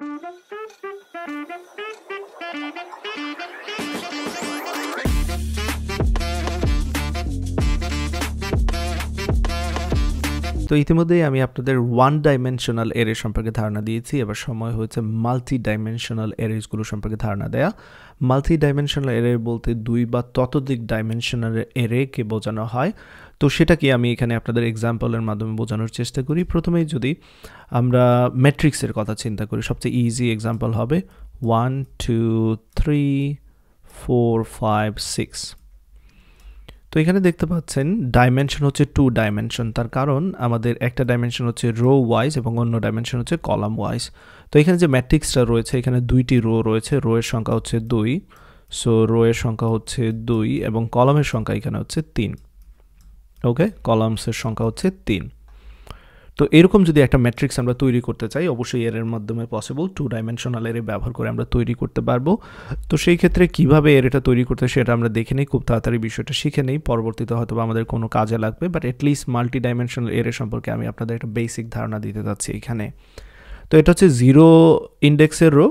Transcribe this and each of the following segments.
Thank you. তো ইতিমধ্যেই আমি আপনাদের ওয়ান ডাইমেনশনাল এরে সম্পর্কে ধারণা দিয়েছি এবার সময় হয়েছে মাল্টি ডাইমেনশনাল এরেজগুলো সম্পর্কে ধারণা দেয়া মাল্টি ডাইমেনশনাল এরে বলতে দুই বা ততোধিক ডাইমেনশনাল এরেকে বোঝানো হয় তো সেটাকে আমি এখানে আপনাদের এক্সাম্পলের মাধ্যমে বোঝানোর চেষ্টা করি প্রথমেই যদি আমরা ম্যাট্রিক্সের কথা চিন্তা করি সবচেয়ে ইজি এক্সাম্পল হবে one two three four five six তো এখানে দেখতে পাচ্ছেন ডাইমেনশন হচ্ছে টু ডাইমেনশন তার কারণ আমাদের একটা ডাইমেনশন হচ্ছে রো ওয়াইজ এবং অন্য ডাইমেনশন হচ্ছে কলাম ওয়াইজ তো এখানে যে ম্যাট্রিক্সটা রয়েছে এখানে দুইটি রো রয়েছে রো এর সংখ্যা হচ্ছে দুই সো রো এর সংখ্যা হচ্ছে দুই এবং কলামের সংখ্যা এখানে হচ্ছে তিন ওকে কলামসের সংখ্যা হচ্ছে তিন তো এরকম যদি একটা ম্যাট্রিক্স আমরা তৈরি করতে চাই অবশ্যই এর মাধ্যমে পসিবল টু ডাইমেনশনাল এর ব্যবহার করে আমরা তৈরি করতে পারবো তো সেই ক্ষেত্রে কিভাবে এর এটা তৈরি করতে সেটা আমরা দেখে নিই খুব তাড়াতাড়ি বিষয়টা শিখে নিই পরবর্তীতে হয়তো আমাদের কোনো কাজে লাগবে বাট এটলিস্ট মাল্টি ডাইমেনশনাল এর সম্পর্কে আমি আপনাদের একটা বেসিক ধারণা দিতে চাচ্ছি এখানে তো এটা হচ্ছে জিরো ইন্ডেক্সের রো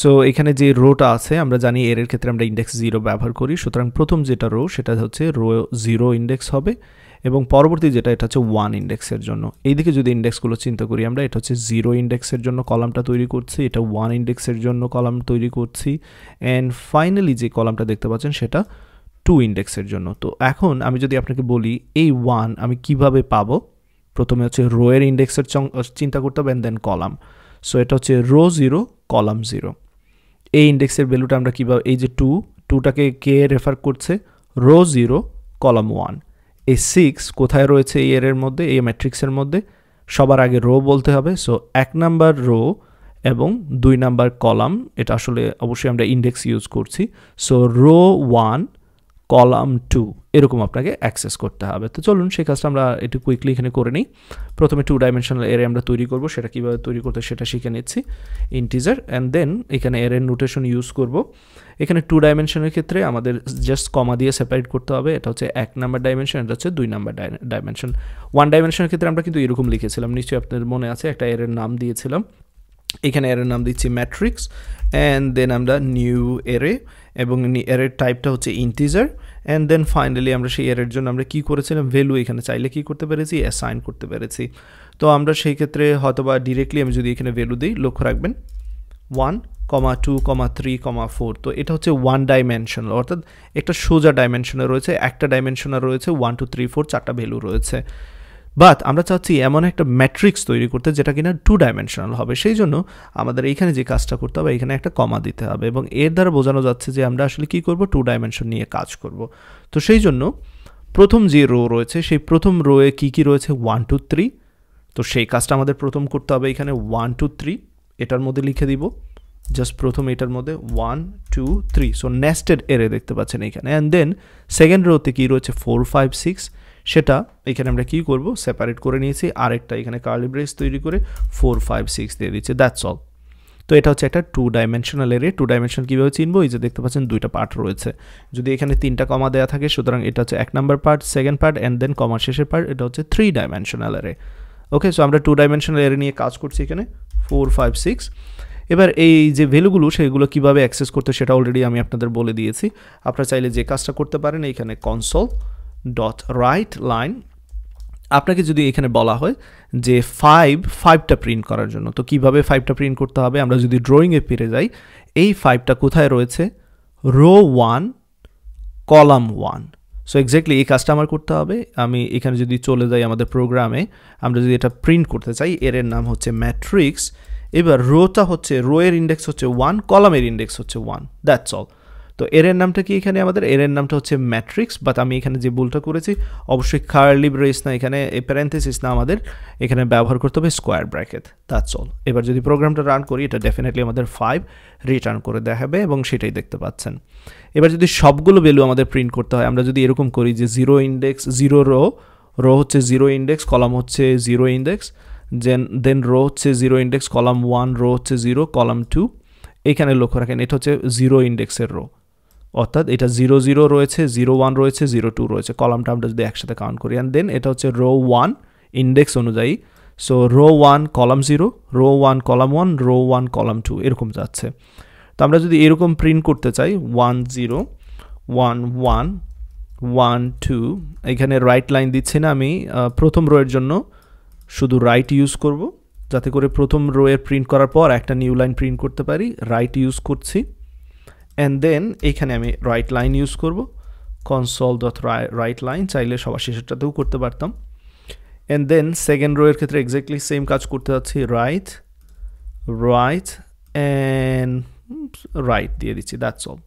সো এখানে যে রোটা আছে আমরা জানি এর ক্ষেত্রে আমরা ইন্ডেক্স জিরো ব্যবহার করি সুতরাং প্রথম যেটা রো সেটা হচ্ছে রো জিরো ইন্ডেক্স হবে এবং পরবর্তী যেটা এটা হচ্ছে ওয়ান ইন্ডেক্সের জন্য এইদিকে যদি ইন্ডেক্সগুলো চিন্তা করি আমরা এটা হচ্ছে জিরো ইন্ডেক্সের জন্য কলামটা তৈরি করছি এটা ওয়ান ইন্ডেক্সের জন্য কলাম তৈরি করছি অ্যান্ড ফাইনালি যে কলামটা দেখতে পাচ্ছেন সেটা টু ইন্ডেক্সের জন্য তো এখন আমি যদি আপনাকে বলি এই ওয়ান আমি কিভাবে পাবো প্রথমে হচ্ছে রোয়ের ইন্ডেক্সের চিন্তা করতে হবে দেন কলাম সো এটা হচ্ছে রো জিরো কলাম জিরো এই ইন্ডেক্সের ভ্যালুটা আমরা কীভাবে এই যে টু টুটাকে কে রেফার করছে রো জিরো কলাম ওয়ান এই সিক্স কোথায় রয়েছে এই এর মধ্যে এই ম্যাট্রিক্সের মধ্যে সবার আগে রো বলতে হবে সো এক নাম্বার রো এবং দুই নাম্বার কলাম এটা আসলে অবশ্যই আমরা ইন্ডেক্স ইউজ করছি so row one column two এরকম আপনাকে অ্যাক্সেস করতে হবে তো চলুন সেই কাজটা আমরা একটু কুইকলি এখানে করে নিই প্রথমে টু ডাইমেনশনাল এরে আমরা তৈরি করব সেটা কীভাবে তৈরি করতে সেটা শিখে নিচ্ছি ইন্টিজার অ্যান্ড দেন এখানে এর নোটেশন ইউজ করব এখানে টু ডাইমেনশনের ক্ষেত্রে আমাদের জাস্ট কমা দিয়ে সেপারেট করতে হবে এটা হচ্ছে এক নাম্বার ডাইমেনশন এটা হচ্ছে দুই নাম্বার ডাইমেনশন ওয়ান ডাইমেনশনের ক্ষেত্রে আমরা কিন্তু এরকম লিখেছিলাম নিশ্চয়ই আপনাদের মনে আছে একটা এর নাম দিয়েছিলাম এখানে এর নাম দিচ্ছি ম্যাট্রিক্স অ্যান্ড দেন আমরা নিউ এরে এবং এরের টাইপটা হচ্ছে ইন্টিজার অ্যান্ড দেন ফাইনালি আমরা সেই এরের জন্য আমরা কী করেছিলাম ভ্যালু এখানে চাইলে কী করতে পেরেছি অ্যাসাইন করতে পেরেছি তো আমরা সেই ক্ষেত্রে হয়তো বা ডিরেক্টলি আমি যদি এখানে ভ্যালু দিই লক্ষ্য রাখবেন one comma two comma three comma four তো এটা হচ্ছে ওয়ান ডাইমেনশনাল অর্থাৎ একটা সোজা ডাইমেনশনে রয়েছে একটা ডাইমেনশনে রয়েছে ওয়ান টু থ্রি ফোর চারটা ভ্যালু রয়েছে বাট আমরা চাচ্ছি এমন একটা ম্যাট্রিক্স তৈরি করতে যেটা কিনা টু ডাইমেনশনাল হবে সেই জন্য আমাদের এইখানে যে কাজটা করতে হবে এখানে একটা কমা দিতে হবে এবং এর দ্বারা বোঝানো যাচ্ছে যে আমরা আসলে কি করব টু ডাইমেনশন নিয়ে কাজ করব তো সেই জন্য প্রথম যে রো রয়েছে সেই প্রথম রোয়ে কি কি রয়েছে ওয়ান টু থ্রি তো সেই কাজটা আমাদের প্রথম করতে হবে এখানে ওয়ান টু থ্রি এটার মধ্যে লিখে দিব জাস্ট প্রথম এটার মধ্যে one two three so nested array দেখতে পাচ্ছেন এখানে অ্যান্ড দেন সেকেন্ড রোতে কী রয়েছে ফোর ফাইভ সিক্স সেটা এখানে আমরা কি করব সেপারেট করে নিয়েছি আরেকটা এখানে কার্লি ব্রেস তৈরি করে ফোর ফাইভ সিক্স দিয়ে দিচ্ছে দ্যাটস অল তো এটা হচ্ছে একটা two dimensional array two dimension কীভাবে চিনবো এই যে দেখতে পাচ্ছেন দুইটা পার্ট রয়েছে যদি এখানে তিনটা কমা দেওয়া থাকে সুতরাং এটা হচ্ছে এক number part second part and then কমার শেষের পার্ট এটা হচ্ছে three dimensional array okay so আমরা টু ডাইমেনশনাল এরে নিয়ে কাজ করছি এখানে ফোর ফাইভ সিক্স এবার এই যে ভ্যালুগুলো সেগুলো কিভাবে অ্যাক্সেস করতে সেটা অলরেডি আমি আপনাদের বলে দিয়েছি আপনারা চাইলে যে কাজটা করতে পারেন এইখানে কনসোল ডট রাইট লাইন আপনাকে যদি এখানে বলা হয় যে ফাইভ ফাইভটা প্রিন্ট করার জন্য তো কিভাবে ফাইভটা প্রিন্ট করতে হবে আমরা যদি ড্রয়িংয়ে ফিরে যাই এই ফাইভটা কোথায় রয়েছে row one column one so exactly এই কাজটা আমার করতে হবে আমি এখানে যদি চলে যাই আমাদের প্রোগ্রামে আমরা যদি এটা প্রিন্ট করতে চাই এর নাম হচ্ছে ম্যাট্রিক্স এবার রোটা হচ্ছে রো এর ইন্ডেক্স হচ্ছে ওয়ান কলামের ইন্ডেক্স হচ্ছে ওয়ান দ্যাটস অল তো এর নামটা কি এখানে আমাদের এর নামটা হচ্ছে ম্যাট্রিক্স বাট আমি এখানে যে ভুলটা করেছি অবশ্যই কার্লি ব্রেস না এখানে প্যারেন্থেসিস না আমাদের এখানে ব্যবহার করতে হবে স্কোয়ার ব্র্যাকেট দ্যাটস অল এবার যদি প্রোগ্রামটা রান করি এটা ডেফিনেটলি আমাদের ফাইভ রিটার্ন করে দেখাবে এবং সেটাই দেখতে পাচ্ছেন এবার যদি সবগুলো ভ্যালু আমাদের প্রিন্ট করতে হয় আমরা যদি এরকম করি যে zero index zero row row হচ্ছে জিরো ইন্ডেক্স কলাম হচ্ছে zero index then then row হচ্ছে zero index column one row হচ্ছে জিরো কলাম টু এইখানে লক্ষ্য রাখেন এটা হচ্ছে জিরো ইন্ডেক্সের রো অর্থাৎ এটা জিরো জিরো রয়েছে জিরো ওয়ান রয়েছে জিরো টু রয়েছে কলামটা আমরা যদি একসাথে কাউন্ট করি অ্যান্ড দেন এটা হচ্ছে রো ওয়ান ইন্ডেক্স অনুযায়ী so row one column zero row one column one row one column two এরকম যাচ্ছে তো আমরা যদি এরকম প্রিন্ট করতে চাই one zero one one one two এখানে রাইট লাইন দিচ্ছি না আমি প্রথম রোয়ের জন্য শুধু রাইট ইউজ করব যাতে করে প্রথম রোয়ের প্রিন্ট করার পর একটা নিউ লাইন প্রিন্ট করতে পারি রাইট ইউজ করছি অ্যান্ড দেন এখানে আমি রাইট লাইন ইউজ করব কনসল ডট রাইট লাইন চাইলে সবার শেষেরটাতেও করতে পারতাম অ্যান্ড দেন সেকেন্ড রোয়ের ক্ষেত্রে এক্স্যাক্টলি সেম কাজ করতে যাচ্ছি রাইট রাইট অ্যান্ড রাইট দিয়ে দিচ্ছি দ্যাটস অল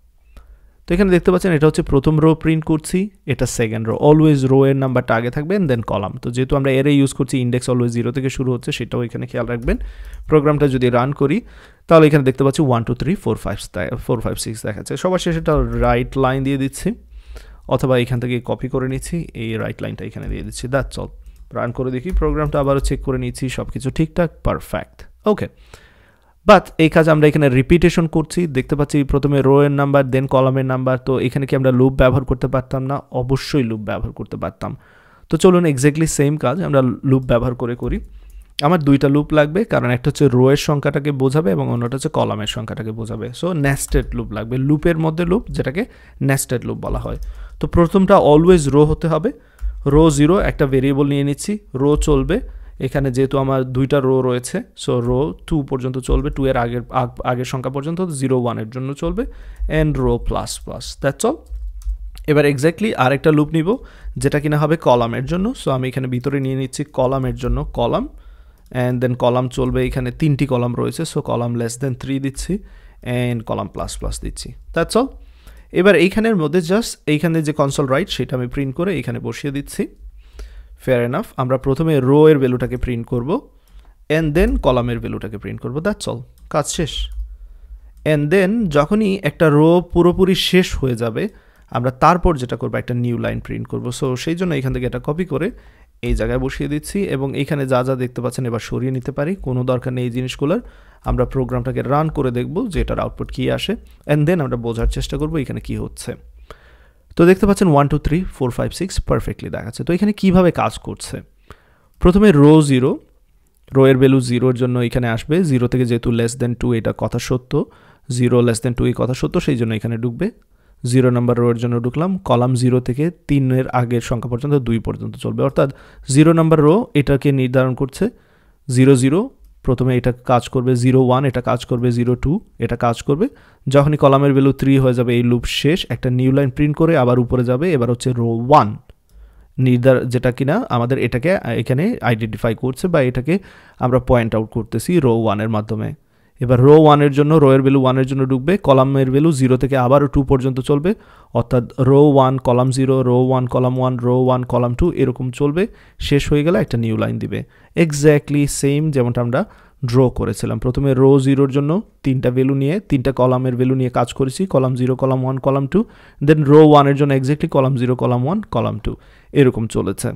তো এখানে দেখতে পাচ্ছেন এটা হচ্ছে প্রথম রো প্রিন্ট করছি এটা সেকেন্ড রো অলওয়েজ রো এর নাম্বারটা আগে থাকবে দেন কলাম তো যেহেতু আমরা এরে ইউজ করছি ইন্ডেক্স অলওয়েজ জিরো থেকে শুরু হচ্ছে সেটাও এখানে খেয়াল রাখবেন প্রোগ্রামটা যদি রান করি তাহলে এখানে দেখতে পাচ্ছি one two three four five four five six দেখাচ্ছে সবার শেষে এটা রাইট লাইন দিয়ে দিচ্ছি অথবা এখান থেকে কপি করে নিচ্ছি এই রাইট লাইনটা এখানে দিয়ে দিচ্ছি দ্যাটস অল রান করে দেখি প্রোগ্রামটা আবারও চেক করে নিচ্ছি সব কিছু ঠিকঠাক পারফেক্ট ওকে বাট এই কাজ আমরা এখানে রিপিটেশন করছি দেখতে পাচ্ছি প্রথমে রো এর নাম্বার দেন কলমের নাম্বার তো এখানে কি আমরা লুপ ব্যবহার করতে পারতাম না অবশ্যই লুপ ব্যবহার করতে পারতাম তো চলুন এক্স্যাক্টলি সেম কাজ আমরা লুপ ব্যবহার করে করি আমার দুইটা লুপ লাগবে কারণ একটা হচ্ছে রো এর সংখ্যাটাকে বোঝাবে এবং অন্যটা হচ্ছে কলামের সংখ্যাটাকে বোঝাবে সো নেস্টেড লুপ লাগবে লুপের মধ্যে লুপ যেটাকে নেস্টেড লুপ বলা হয় তো প্রথমটা অলওয়েজ রো হতে হবে রো জিরো একটা ভেরিয়েবল নিয়ে নিচ্ছি রো চলবে এখানে যেহেতু আমার দুইটা রো রয়েছে সো রো টু পর্যন্ত চলবে টু এর আগের আগের সংখ্যা পর্যন্ত জিরো ওয়ানের জন্য চলবে and row plus plus that's all এবার এক্স্যাক্টলি আরেকটা লুপ নিব যেটা কিনা হবে কলামের জন্য সো আমি এখানে ভিতরে নিয়ে নিচ্ছি কলামের জন্য কলাম অ্যান্ড দেন কলাম চলবে এখানে তিনটি কলাম রয়েছে so column less than three দিচ্ছি অ্যান্ড কলাম প্লাস প্লাস দিচ্ছি দ্যাটস অল এবার এইখানের মধ্যে জাস্ট এইখানে যে কনসোল রাইট সেটা আমি প্রিন্ট করে এখানে বসিয়ে দিচ্ছি ফেয়ার এনাফ আমরা প্রথমে রো এর ভ্যালুটাকে প্রিন্ট করব অ্যান্ড দেন কলামের ভ্যালুটাকে প্রিন্ট করব দ্যাটস অল কাজ শেষ অ্যান্ড দেন যখনই একটা রো পুরোপুরি শেষ হয়ে যাবে আমরা তারপর যেটা করবো একটা নিউ লাইন প্রিন্ট করব সো সেই জন্য এখান থেকে এটা কপি করে এই জায়গায় বসিয়ে দিচ্ছি এবং এখানে যা যা দেখতে পাচ্ছেন এবার সরিয়ে নিতে পারি কোনো দরকার নেই এই জিনিসগুলোর আমরা প্রোগ্রামটাকে রান করে দেখব যে এটার আউটপুট কী আসে অ্যান্ড দেন আমরা বোঝার চেষ্টা করব এখানে কি হচ্ছে তো দেখতে পাচ্ছেন one two three four five six perfectly দেখাচ্ছে তো এখানে কীভাবে কাজ করছে প্রথমে রো জিরো রো এর ভ্যালু জিরোর জন্য এখানে আসবে জিরো থেকে যেহেতু লেস দেন টু এটা কথা সত্য জিরো লেস দেন টু এই কথা সত্য সেই জন্য এখানে ঢুকবে জিরো নাম্বার রোয়ের জন্য ঢুকলাম কলাম জিরো থেকে তিনের আগের সংখ্যা পর্যন্ত দুই পর্যন্ত চলবে অর্থাৎ জিরো নাম্বার রো এটাকে নির্ধারণ করছে জিরো জিরো প্রথমে এটা কাজ করবে জিরো ওয়ান এটা কাজ করবে জিরো টু এটা কাজ করবে যখনই কলামের ভ্যালু থ্রি হয়ে যাবে এই লুপ শেষ একটা নিউ লাইন প্রিন্ট করে আবার উপরে যাবে এবার হচ্ছে রো ওয়ান নির্ধার যেটা কিনা আমাদের এটাকে এখানে আইডেন্টিফাই করছে বা এটাকে আমরা পয়েন্ট আউট করতেছি রো ওয়ানের মাধ্যমে এবার রো ওয়ানের জন্য রো এর ভ্যালু ওয়ানের জন্য ঢুকবে কলামের ভ্যালু জিরো থেকে আবারও টু পর্যন্ত চলবে অর্থাৎ row one column zero row one column one row one column two এরকম চলবে শেষ হয়ে গেলে একটা নিউ লাইন দিবে এক্স্যাক্টলি সেম যেমনটা আমরা ড্র করেছিলাম প্রথমে রো জিরোর জন্য তিনটা ভ্যালু নিয়ে তিনটা কলামের ভ্যালু নিয়ে কাজ করেছি column zero column one column two then row ওয়ানের জন্য exactly column zero column one column two এরকম চলেছে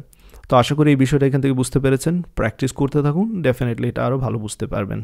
তো আশা করি এই বিষয়টা এখান থেকে বুঝতে পেরেছেন প্র্যাকটিস করতে থাকুন ডেফিনেটলি এটা আরও ভালো বুঝতে পারবেন